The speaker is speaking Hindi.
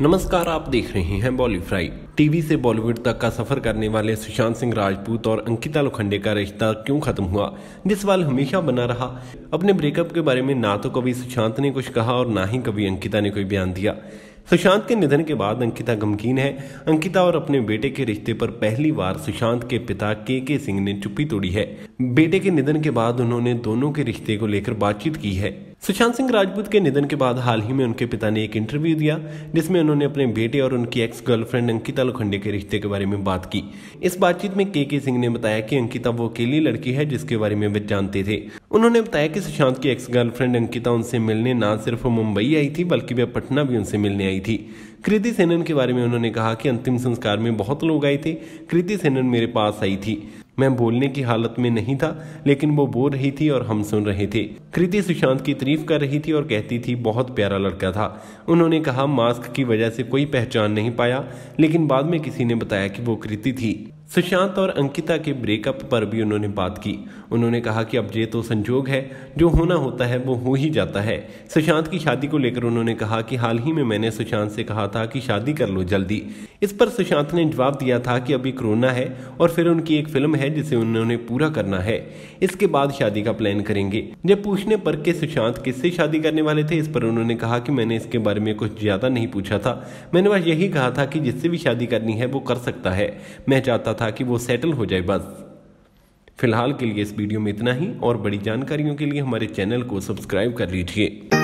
नमस्कार आप देख रहे हैं बॉलीफ्राई टीवी से बॉलीवुड तक का सफर करने वाले सुशांत सिंह राजपूत और अंकिता लोखंडे का रिश्ता क्यों खत्म हुआ जिस सवाल हमेशा बना रहा अपने ब्रेकअप के बारे में ना तो कभी सुशांत ने कुछ कहा और ना ही कभी अंकिता ने कोई बयान दिया सुशांत के निधन के बाद अंकिता गमकीन है अंकिता और अपने बेटे के रिश्ते पर पहली बार सुशांत के पिता के के सिंह ने चुप्पी तोड़ी है बेटे के निधन के बाद उन्होंने दोनों के रिश्ते को लेकर बातचीत की है सुशांत सिंह राजपूत के निधन के बाद हाल ही में उनके पिता ने एक इंटरव्यू दिया जिसमें उन्होंने अपने बेटे और उनकी एक्स गर्लफ्रेंड अंकिता लोखंडे के रिश्ते के बारे में बात की इस बातचीत में के के सिंह ने बताया कि अंकिता वो अकेली लड़की है जिसके बारे में वे जानते थे उन्होंने बताया कि सुशांत की एक्स गर्लफ्रेंड अंकिता उनसे मिलने ना सिर्फ मुंबई आई थी बल्कि वह पटना भी उनसे मिलने आई थी कृति सेनन के बारे में उन्होंने कहा कि अंतिम संस्कार में बहुत लोग आए थे कृति सेनन मेरे पास आई थी मैं बोलने की हालत में नहीं था लेकिन वो बोल रही थी और हम सुन रहे थे कृति सुशांत की तारीफ कर रही थी और कहती थी बहुत प्यारा लड़का था उन्होंने कहा मास्क की वजह से कोई पहचान नहीं पाया लेकिन बाद में किसी ने बताया कि वो कृति थी सुशांत और अंकिता के ब्रेकअप पर भी उन्होंने बात की उन्होंने कहा कि अब ये तो संजोग है जो होना होता है वो हो ही जाता है सुशांत की शादी को लेकर उन्होंने कहा कि हाल ही में मैंने सुशांत से कहा था कि शादी कर लो जल्दी इस पर सुशांत ने जवाब दिया था कि अभी कोरोना है और फिर उनकी एक फिल्म है जिसे उन्होंने पूरा करना है इसके बाद शादी का प्लान करेंगे जब पूछने पर के सुशांत किससे शादी करने वाले थे इस पर उन्होंने कहा कि मैंने इसके बारे में कुछ ज़्यादा नहीं पूछा था मैंने बस यही कहा था कि जिससे भी शादी करनी है वो कर सकता है मैं चाहता था कि वो सेटल हो जाए बस फिलहाल के लिए इस वीडियो में इतना ही और बड़ी जानकारियों के लिए हमारे चैनल को सब्सक्राइब कर लीजिए